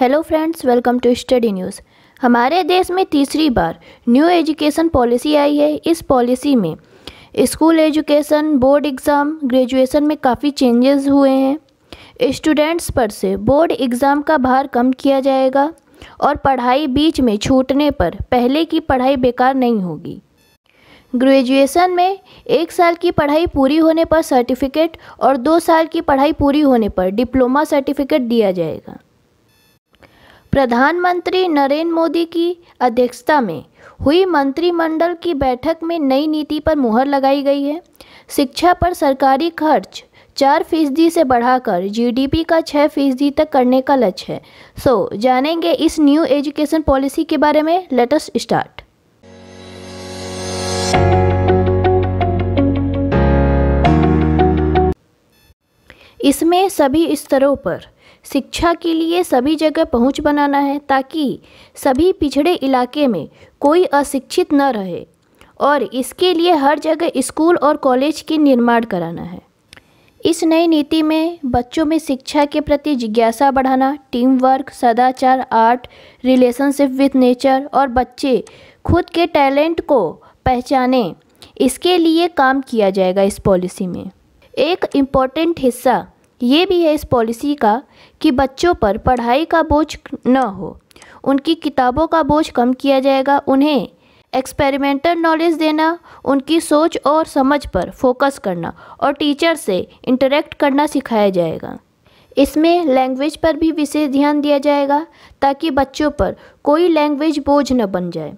hello friends welcome to study news हमारे देश में तीसरी बार न्यू एजुकेशन पॉलिसी आई है इस पॉलिसी में school education board exam graduation में काफ़ी चेंजेस हुए हैं स्टूडेंट्स पर से बोर्ड एग्ज़ाम का भार कम किया जाएगा और पढ़ाई बीच में छूटने पर पहले की पढ़ाई बेकार नहीं होगी ग्रेजुएशन में एक साल की पढ़ाई पूरी होने पर सर्टिफिकेट और दो साल की पढ़ाई पूरी होने पर डिप्लोमा सर्टिफिकेट दिया जाएगा प्रधानमंत्री नरेंद्र मोदी की अध्यक्षता में हुई मंत्रिमंडल की बैठक में नई नीति पर मुहर लगाई गई है शिक्षा पर सरकारी खर्च चार फीसदी से बढ़ाकर जीडीपी का छः फीसदी तक करने का लक्ष्य है सो so, जानेंगे इस न्यू एजुकेशन पॉलिसी के बारे में लेटेस्ट स्टार्ट इसमें सभी स्तरों पर शिक्षा के लिए सभी जगह पहुंच बनाना है ताकि सभी पिछड़े इलाके में कोई अशिक्षित न रहे और इसके लिए हर जगह स्कूल और कॉलेज के निर्माण कराना है इस नई नीति में बच्चों में शिक्षा के प्रति जिज्ञासा बढ़ाना टीम वर्क सदाचार आर्ट रिलेशनशिप विथ नेचर और बच्चे खुद के टैलेंट को पहचाने इसके लिए काम किया जाएगा इस पॉलिसी में एक इम्पॉर्टेंट हिस्सा ये भी है इस पॉलिसी का कि बच्चों पर पढ़ाई का बोझ न हो उनकी किताबों का बोझ कम किया जाएगा उन्हें एक्सपेरिमेंटल नॉलेज देना उनकी सोच और समझ पर फोकस करना और टीचर से इंटरेक्ट करना सिखाया जाएगा इसमें लैंग्वेज पर भी विशेष ध्यान दिया जाएगा ताकि बच्चों पर कोई लैंग्वेज बोझ न बन जाए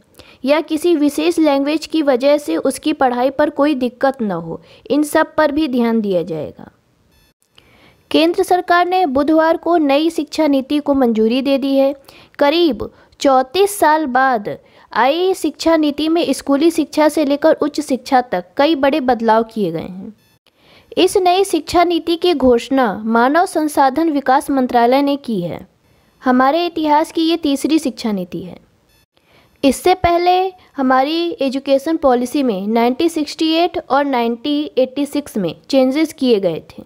या किसी विशेष लैंग्वेज की वजह से उसकी पढ़ाई पर कोई दिक्कत न हो इन सब पर भी ध्यान दिया जाएगा केंद्र सरकार ने बुधवार को नई शिक्षा नीति को मंजूरी दे दी है करीब चौंतीस साल बाद आई शिक्षा नीति में स्कूली शिक्षा से लेकर उच्च शिक्षा तक कई बड़े बदलाव किए गए हैं इस नई शिक्षा नीति की घोषणा मानव संसाधन विकास मंत्रालय ने की है हमारे इतिहास की ये तीसरी शिक्षा नीति है इससे पहले हमारी एजुकेशन पॉलिसी में 1968 और 1986 में चेंजेस किए गए थे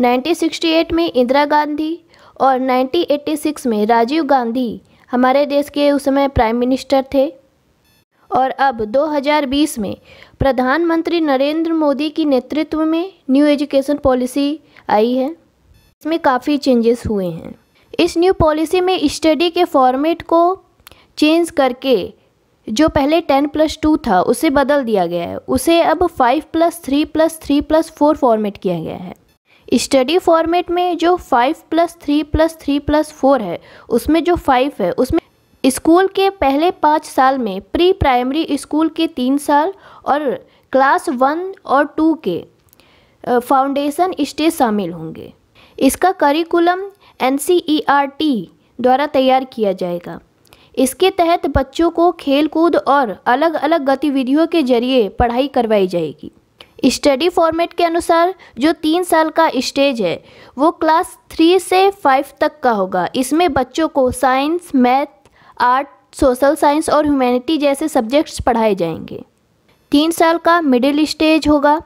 1968 में इंदिरा गांधी और 1986 में राजीव गांधी हमारे देश के उस समय प्राइम मिनिस्टर थे और अब 2020 में प्रधानमंत्री नरेंद्र मोदी की नेतृत्व में न्यू एजुकेशन पॉलिसी आई है इसमें काफ़ी चेंजेस हुए हैं इस न्यू पॉलिसी में स्टडी के फॉर्मेट को चेंज करके जो पहले टेन प्लस टू था उसे बदल दिया गया है उसे अब five plus three plus three plus four format किया गया है स्टडी फॉर्मेट में जो five plus three plus three plus four है उसमें जो फाइव है उसमें स्कूल के पहले पाँच साल में प्री प्राइमरी स्कूल के तीन साल और क्लास वन और टू के फाउंडेशन स्टेज शामिल होंगे इसका करिकुलम एन e द्वारा तैयार किया जाएगा इसके तहत बच्चों को खेलकूद और अलग अलग गतिविधियों के जरिए पढ़ाई करवाई जाएगी स्टडी फॉर्मेट के अनुसार जो तीन साल का स्टेज है वो क्लास थ्री से फाइव तक का होगा इसमें बच्चों को science math art social science और ह्यूमैनिटी जैसे सब्जेक्ट्स पढ़ाए जाएंगे तीन साल का मिडिल स्टेज होगा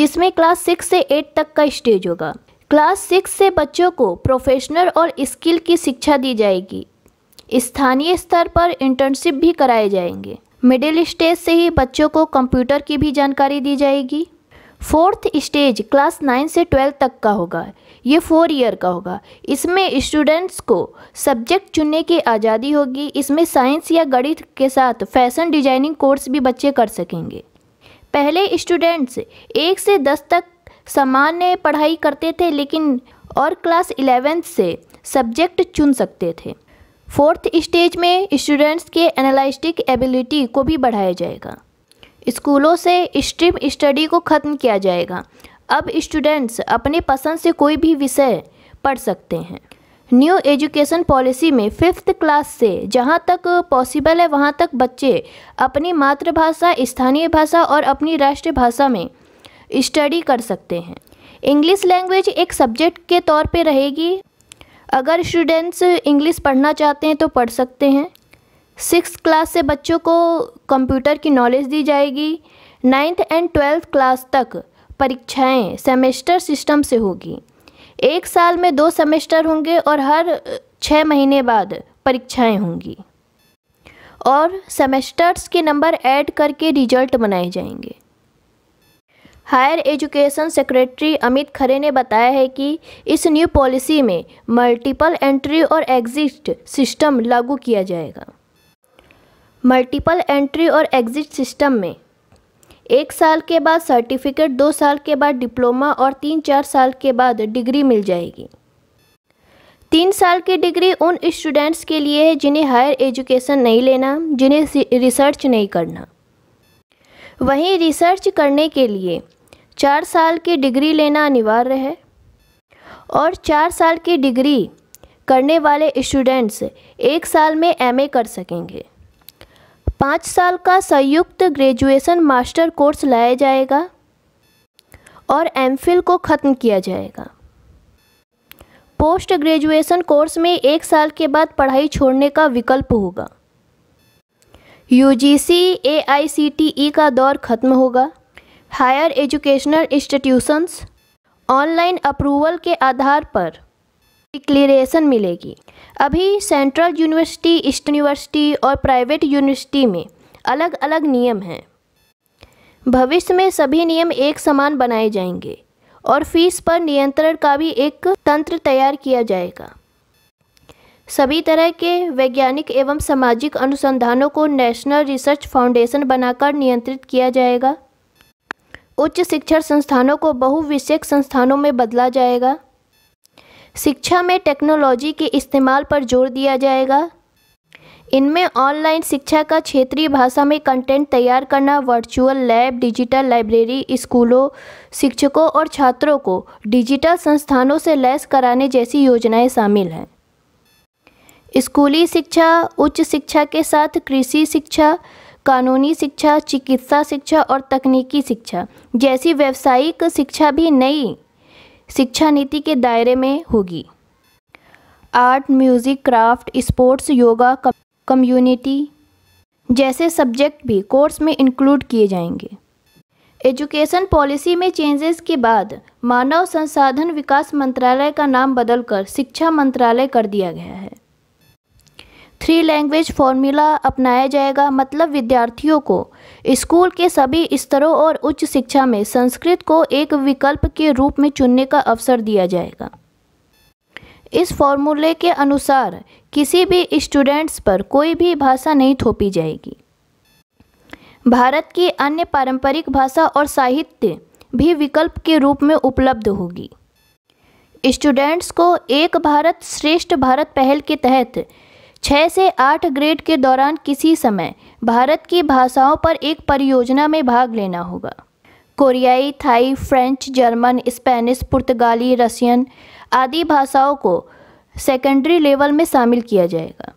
जिसमें क्लास सिक्स से एट तक का स्टेज होगा क्लास सिक्स से बच्चों को प्रोफेशनल और स्किल की शिक्षा दी जाएगी स्थानीय स्तर पर इंटर्नशिप भी कराए जाएंगे मिडिल स्टेज से ही बच्चों को कंप्यूटर की भी जानकारी दी जाएगी फोर्थ स्टेज क्लास नाइन से ट्वेल्थ तक का होगा ये फोर ईयर का होगा इसमें स्टूडेंट्स को सब्जेक्ट चुनने की आज़ादी होगी इसमें साइंस या गणित के साथ फैशन डिजाइनिंग कोर्स भी बच्चे कर सकेंगे पहले स्टूडेंट्स एक से दस तक सामान्य पढ़ाई करते थे लेकिन और क्लास इलेवेंथ से सब्जेक्ट चुन सकते थे फोर्थ स्टेज में स्टूडेंट्स के एनालिस्टिक एबिलिटी को भी बढ़ाया जाएगा स्कूलों से स्ट्रीम स्टडी को ख़त्म किया जाएगा अब स्टूडेंट्स अपने पसंद से कोई भी विषय पढ़ सकते हैं न्यू एजुकेशन पॉलिसी में फिफ्थ क्लास से जहां तक पॉसिबल है वहां तक बच्चे अपनी मातृभाषा स्थानीय भाषा और अपनी राष्ट्रभाषा में स्टडी कर सकते हैं इंग्लिश लैंग्वेज एक सब्जेक्ट के तौर पे रहेगी अगर स्टूडेंट्स इंग्लिश पढ़ना चाहते हैं तो पढ़ सकते हैं सिक्स क्लास से बच्चों को कंप्यूटर की नॉलेज दी जाएगी नाइन्थ एंड ट्वेल्थ क्लास तक परीक्षाएं सेमेस्टर सिस्टम से होगी एक साल में दो सेमेस्टर होंगे और हर छः महीने बाद परीक्षाएं होंगी और सेमेस्टर्स के नंबर ऐड करके रिजल्ट बनाए जाएंगे higher education secretary Amit Khare ने बताया है कि इस न्यू पॉलिसी में मल्टीपल एंट्री और एग्जिट सिस्टम लागू किया जाएगा मल्टीपल एंट्री और एग्जिट सिस्टम में एक साल के बाद सर्टिफिकेट दो साल के बाद डिप्लोमा और तीन चार साल के बाद डिग्री मिल जाएगी तीन साल की डिग्री उन स्टूडेंट्स के लिए है जिन्हें हायर एजुकेशन नहीं लेना जिन्हें रिसर्च नहीं करना वहीं रिसर्च करने के लिए चार साल की डिग्री लेना अनिवार्य है और चार साल की डिग्री करने वाले स्टूडेंट्स एक साल में एमए कर सकेंगे पाँच साल का संयुक्त ग्रेजुएशन मास्टर कोर्स लाया जाएगा और एमफिल को ख़त्म किया जाएगा पोस्ट ग्रेजुएशन कोर्स में एक साल के बाद पढ़ाई छोड़ने का विकल्प होगा you ji C A I C T E का दौर ख़त्म होगा higher educational institutions online approval के आधार पर डिक्लेरेशन मिलेगी अभी सेंट्रल यूनिवर्सिटी ईस्ट यूनिवर्सिटी और प्राइवेट यूनिवर्सिटी में अलग अलग नियम हैं भविष्य में सभी नियम एक समान बनाए जाएंगे और फीस पर नियंत्रण का भी एक तंत्र तैयार किया जाएगा सभी तरह के वैज्ञानिक एवं सामाजिक अनुसंधानों को नेशनल रिसर्च फाउंडेशन बनाकर नियंत्रित किया जाएगा उच्च शिक्षण संस्थानों को बहुविषयक संस्थानों में बदला जाएगा शिक्षा में टेक्नोलॉजी के इस्तेमाल पर जोर दिया जाएगा इनमें ऑनलाइन शिक्षा का क्षेत्रीय भाषा में कंटेंट तैयार करना वर्चुअल लैब डिजिटल लाइब्रेरी स्कूलों शिक्षकों और छात्रों को डिजिटल संस्थानों से लैस कराने जैसी योजनाएं शामिल हैं स्कूली शिक्षा उच्च शिक्षा के साथ कृषि शिक्षा कानूनी शिक्षा चिकित्सा शिक्षा और तकनीकी शिक्षा जैसी व्यावसायिक शिक्षा भी नई शिक्षा नीति के दायरे में होगी art music craft sports yoga community जैसे सब्जेक्ट भी कोर्स में इंक्लूड किए जाएंगे एजुकेशन पॉलिसी में चेंजेस के बाद मानव संसाधन विकास मंत्रालय का नाम बदलकर शिक्षा मंत्रालय कर दिया गया है थ्री लैंग्वेज फॉर्मूला अपनाया जाएगा मतलब विद्यार्थियों को स्कूल के सभी स्तरों और उच्च शिक्षा में संस्कृत को एक विकल्प के रूप में चुनने का अवसर दिया जाएगा इस फॉर्मूले के अनुसार किसी भी स्टूडेंट्स पर कोई भी भाषा नहीं थोपी जाएगी भारत की अन्य पारंपरिक भाषा और साहित्य भी विकल्प के रूप में उपलब्ध होगी स्टूडेंट्स को एक भारत श्रेष्ठ भारत पहल के तहत छः से आठ ग्रेड के दौरान किसी समय भारत की भाषाओं पर एक परियोजना में भाग लेना होगा कोरियाई थाई फ्रेंच जर्मन स्पेनिश पुर्तगाली रसियन आदि भाषाओं को सेकेंडरी लेवल में शामिल किया जाएगा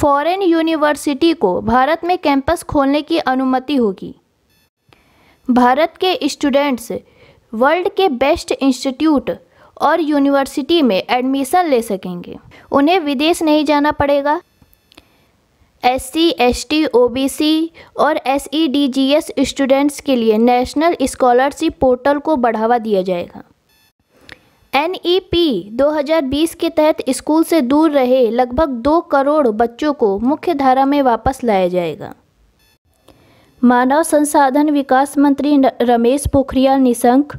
फॉरेन यूनिवर्सिटी को भारत में कैंपस खोलने की अनुमति होगी भारत के स्टूडेंट्स वर्ल्ड के बेस्ट इंस्टीट्यूट और यूनिवर्सिटी में एडमिशन ले सकेंगे उन्हें विदेश नहीं जाना पड़ेगा S C S T O B C और S E D G S students के लिए नेशनल स्कॉलरशिप पोर्टल को बढ़ावा दिया जाएगा एन ई पी दो हजार बीस के तहत स्कूल से दूर रहे लगभग दो करोड़ बच्चों को मुख्य धारा में वापस लाया जाएगा मानव संसाधन विकास मंत्री रमेश पोखरियाल निशंक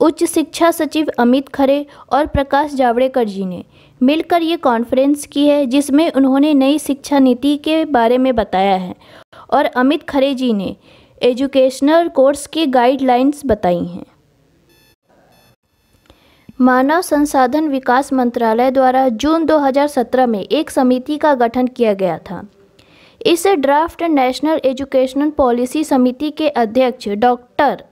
उच्च शिक्षा सचिव अमित खरे और प्रकाश जावड़ेकर जी ने मिलकर ये कॉन्फ्रेंस की है जिसमें उन्होंने नई शिक्षा नीति के बारे में बताया है और अमित खरे जी ने एजुकेशनल कोर्स की गाइडलाइंस बताई हैं मानव संसाधन विकास मंत्रालय द्वारा जून 2017 में एक समिति का गठन किया गया था इस ड्राफ्ट नेशनल एजुकेशनल पॉलिसी समिति के अध्यक्ष डॉक्टर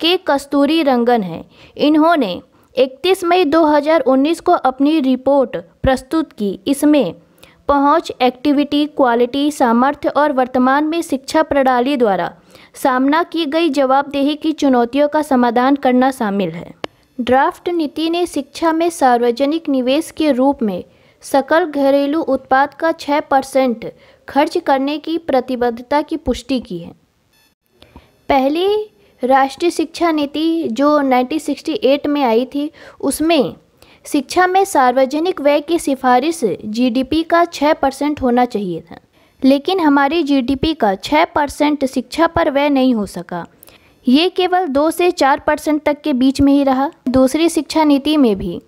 के कस्तूरी रंगन हैं इन्होंने 31 मई 2019 को अपनी रिपोर्ट प्रस्तुत की इसमें पहुंच एक्टिविटी क्वालिटी सामर्थ्य और वर्तमान में शिक्षा प्रणाली द्वारा सामना की गई जवाबदेही की चुनौतियों का समाधान करना शामिल है ड्राफ्ट नीति ने शिक्षा में सार्वजनिक निवेश के रूप में सकल घरेलू उत्पाद का 6 परसेंट खर्च करने की प्रतिबद्धता की पुष्टि की है पहली राष्ट्रीय शिक्षा नीति जो 1968 में आई थी उसमें शिक्षा में सार्वजनिक व्यय की सिफारिश जीडीपी का 6 परसेंट होना चाहिए था लेकिन हमारी जीडीपी का 6 परसेंट शिक्षा पर व्यय नहीं हो सका ये केवल दो से चार परसेंट तक के बीच में ही रहा दूसरी शिक्षा नीति में भी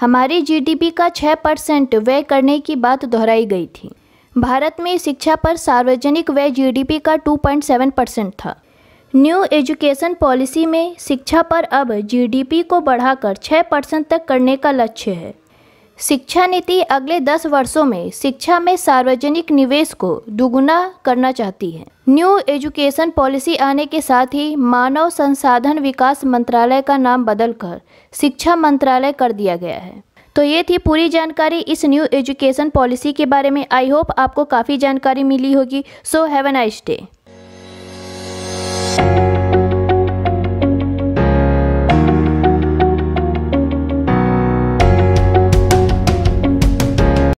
हमारी जीडीपी का 6 परसेंट व्यय करने की बात दोहराई गई थी भारत में शिक्षा पर सार्वजनिक व्यय जीडीपी का 2.7 परसेंट था न्यू एजुकेशन पॉलिसी में शिक्षा पर अब जीडीपी को बढ़ाकर 6 परसेंट तक करने का लक्ष्य है शिक्षा नीति अगले 10 वर्षों में शिक्षा में सार्वजनिक निवेश को दुगुना करना चाहती है न्यू एजुकेशन पॉलिसी आने के साथ ही मानव संसाधन विकास मंत्रालय का नाम बदलकर शिक्षा मंत्रालय कर दिया गया है तो ये थी पूरी जानकारी इस न्यू एजुकेशन पॉलिसी के बारे में आई होप आपको काफ़ी जानकारी मिली होगी so have a nice day